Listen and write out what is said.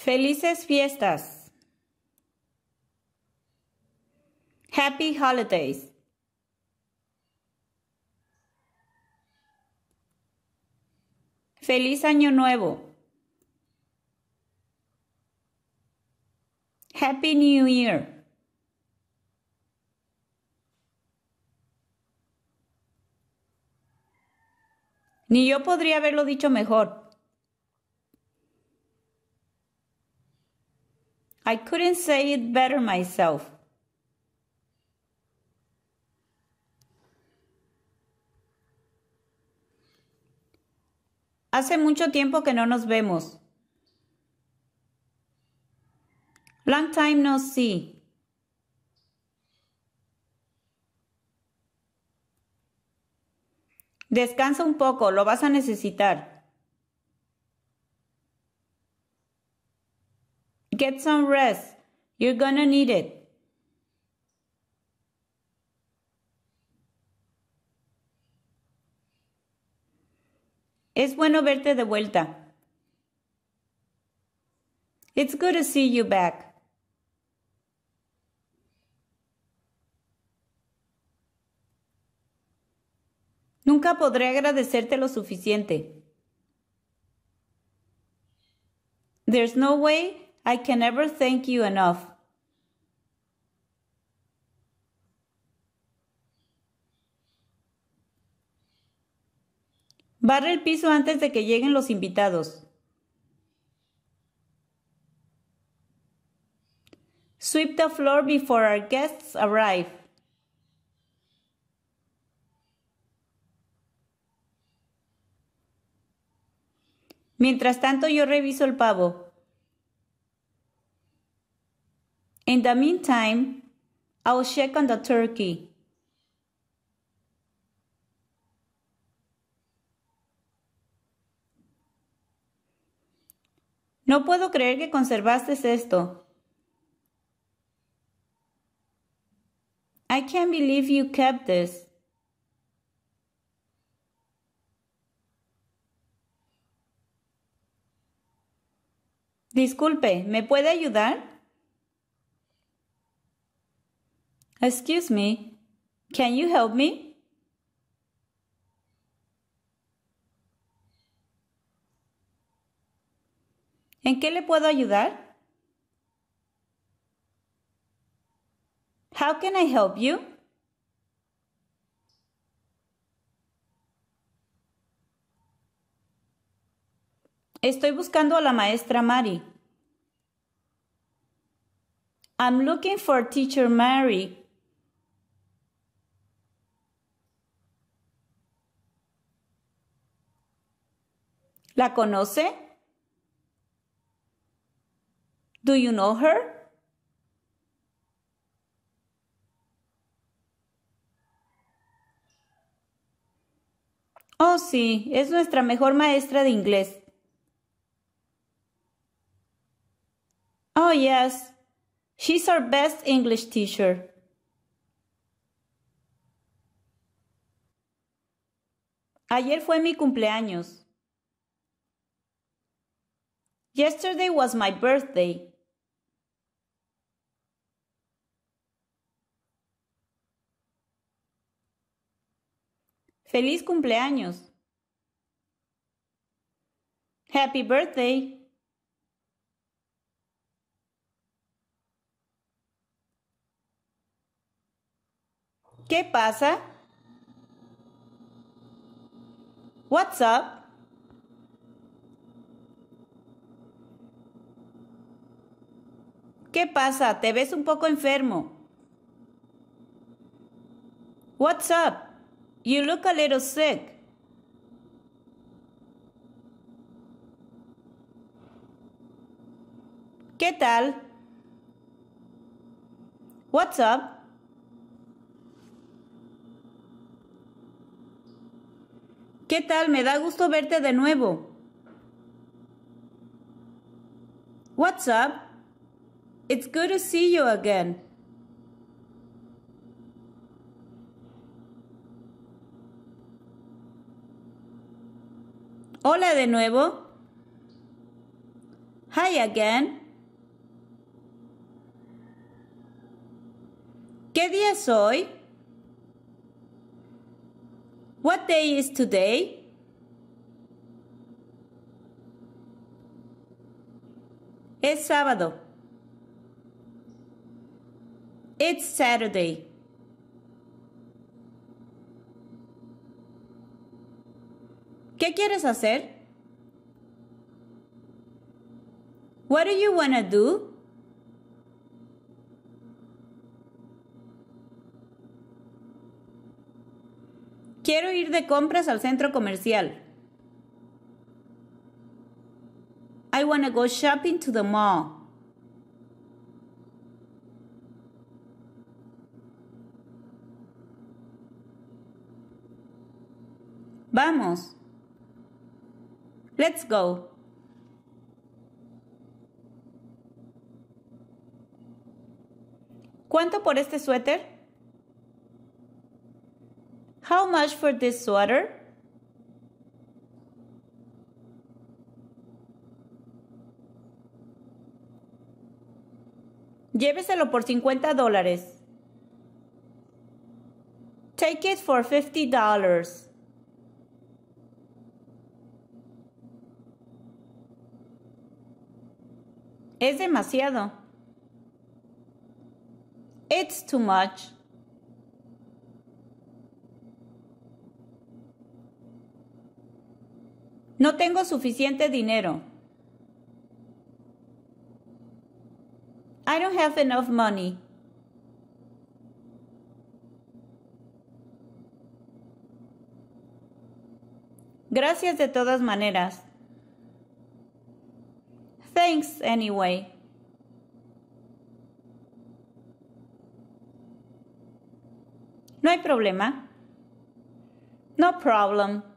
Felices fiestas. Happy holidays. Feliz año nuevo. Happy New Year. Ni yo podría haberlo dicho mejor. I couldn't say it better myself. Hace mucho tiempo que no nos vemos. Long time no see. Descansa un poco, lo vas a necesitar. Get some rest. You're gonna need it. Es bueno verte de vuelta. It's good to see you back. Nunca podré agradecerte lo suficiente. There's no way I can never thank you enough. Barre el piso antes de que lleguen los invitados. Sweep the floor before our guests arrive. Mientras tanto yo reviso el pavo. In the meantime, will check on the turkey. No puedo creer que conservaste esto. I can't believe you kept this. Disculpe, ¿me puede ayudar? Excuse me, can you help me? ¿En qué le puedo ayudar? How can I help you? Estoy buscando a la maestra Mari. I'm looking for teacher Mary. ¿La conoce? Do you know her? Oh, sí, es nuestra mejor maestra de inglés. Oh, yes, she's our best English teacher. Ayer fue mi cumpleaños. Yesterday was my birthday. Feliz cumpleaños. Happy birthday. ¿Qué pasa? What's up? ¿Qué pasa? Te ves un poco enfermo. What's up? You look a little sick. ¿Qué tal? What's up? ¿Qué tal? Me da gusto verte de nuevo. What's up? It's good to see you again. Hola de nuevo. Hi again. ¿Qué día es hoy? What day is today? Es sábado. It's Saturday. ¿Qué quieres hacer? What do you wanna do? Quiero ir de compras al centro comercial. I wanna go shopping to the mall. Vamos. Let's go. ¿Cuánto por este suéter? How much for this sweater? Lléveselo por 50 dólares. Take it for 50 dollars. Es demasiado. It's too much. No tengo suficiente dinero. I don't have enough money. Gracias de todas maneras. Thanks anyway. No hay problema. No problem.